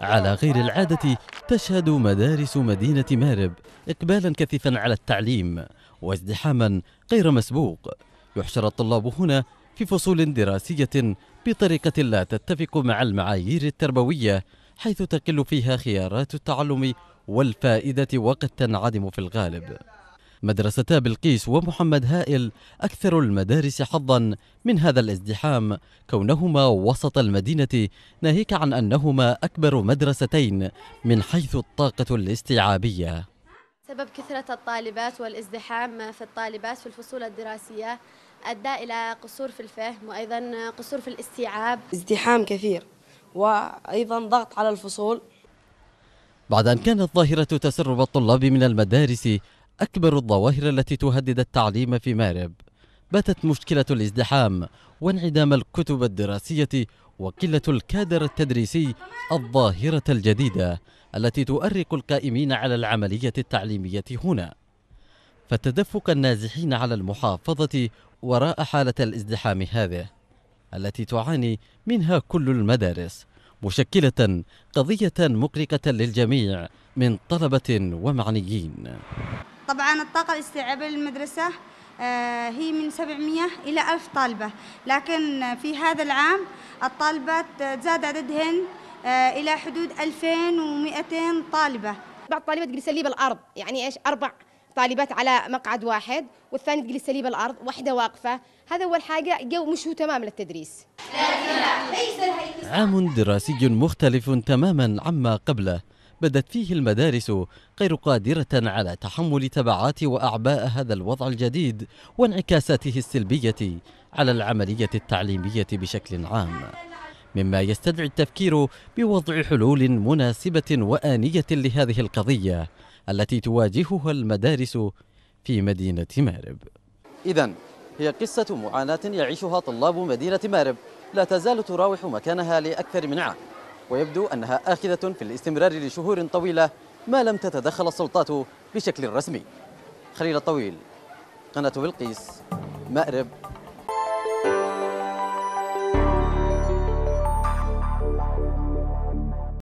على غير العادة تشهد مدارس مدينة مارب إقبالا كثيفا على التعليم وازدحاما غير مسبوق يحشر الطلاب هنا في فصول دراسية بطريقة لا تتفق مع المعايير التربوية حيث تقل فيها خيارات التعلم والفائدة وقد تنعدم في الغالب مدرستا بلقيس ومحمد هائل أكثر المدارس حظا من هذا الازدحام كونهما وسط المدينة ناهيك عن أنهما أكبر مدرستين من حيث الطاقة الاستيعابية سبب كثرة الطالبات والازدحام في الطالبات في الفصول الدراسية أدى إلى قصور في الفهم وأيضا قصور في الاستيعاب ازدحام كثير وأيضا ضغط على الفصول بعد أن كانت ظاهرة تسرب الطلاب من المدارس أكبر الظواهر التي تهدد التعليم في مارب باتت مشكلة الازدحام وانعدام الكتب الدراسية وقلة الكادر التدريسي الظاهرة الجديدة التي تؤرق القائمين على العملية التعليمية هنا فتدفق النازحين على المحافظة وراء حالة الازدحام هذه التي تعاني منها كل المدارس مشكلة قضية مقلقة للجميع من طلبة ومعنيين طبعا الطاقة الاستيعابية للمدرسة آه، هي من 700 إلى 1000 طالبة لكن في هذا العام الطالبات زاد عددهن آه، إلى حدود 2200 طالبة بعض الطالبات تجلس لي بالأرض يعني إيش أربع طالبات على مقعد واحد والثاني تجلس لي بالأرض واحدة واقفة هذا أول حاجة جو مش هو تمام للتدريس عام دراسي مختلف تماما عما قبله بدت فيه المدارس غير قادرة على تحمل تبعات وأعباء هذا الوضع الجديد وانعكاساته السلبية على العملية التعليمية بشكل عام مما يستدعي التفكير بوضع حلول مناسبة وآنية لهذه القضية التي تواجهها المدارس في مدينة مارب إذا هي قصة معاناة يعيشها طلاب مدينة مارب لا تزال تراوح مكانها لأكثر من عام ويبدو أنها آخذة في الاستمرار لشهور طويلة ما لم تتدخل السلطات بشكل رسمي خليل الطويل قناة بلقيس مأرب